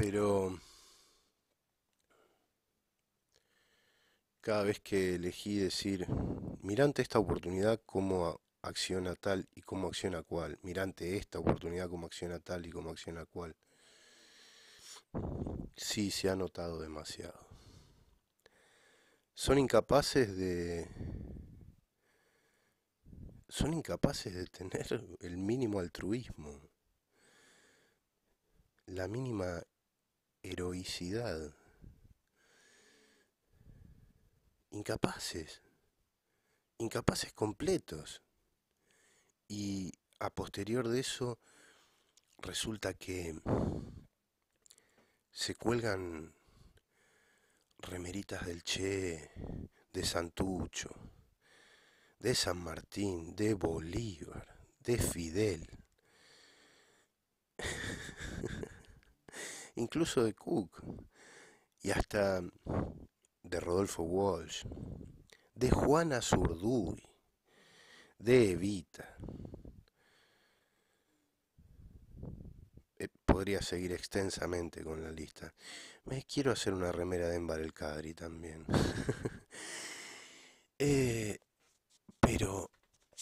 pero cada vez que elegí decir, mirante esta oportunidad, cómo acciona tal y cómo acciona cual, mirante esta oportunidad, Como acciona tal y cómo acciona cual, sí se ha notado demasiado. Son incapaces de... Son incapaces de tener el mínimo altruismo, la mínima heroicidad, incapaces, incapaces completos. Y a posterior de eso resulta que se cuelgan remeritas del Che, de Santucho, de San Martín, de Bolívar, de Fidel. incluso de Cook y hasta de Rodolfo Walsh, de Juana Zurduy, de Evita. Eh, podría seguir extensamente con la lista. Me quiero hacer una remera de Embar el Cadri también. Eh, pero,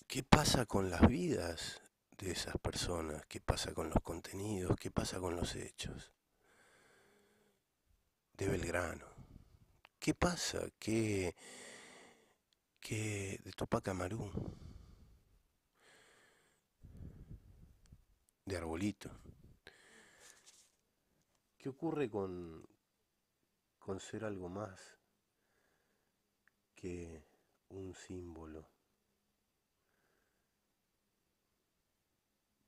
¿qué pasa con las vidas de esas personas? ¿Qué pasa con los contenidos? ¿Qué pasa con los hechos? de Belgrano. ¿Qué pasa? ¿Qué, qué de Tupac De Arbolito. ¿Qué ocurre con, con ser algo más que un símbolo?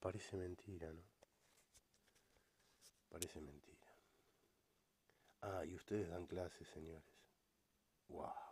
Parece mentira, ¿no? Parece mentira. Ah, y ustedes dan clases, señores. ¡Wow!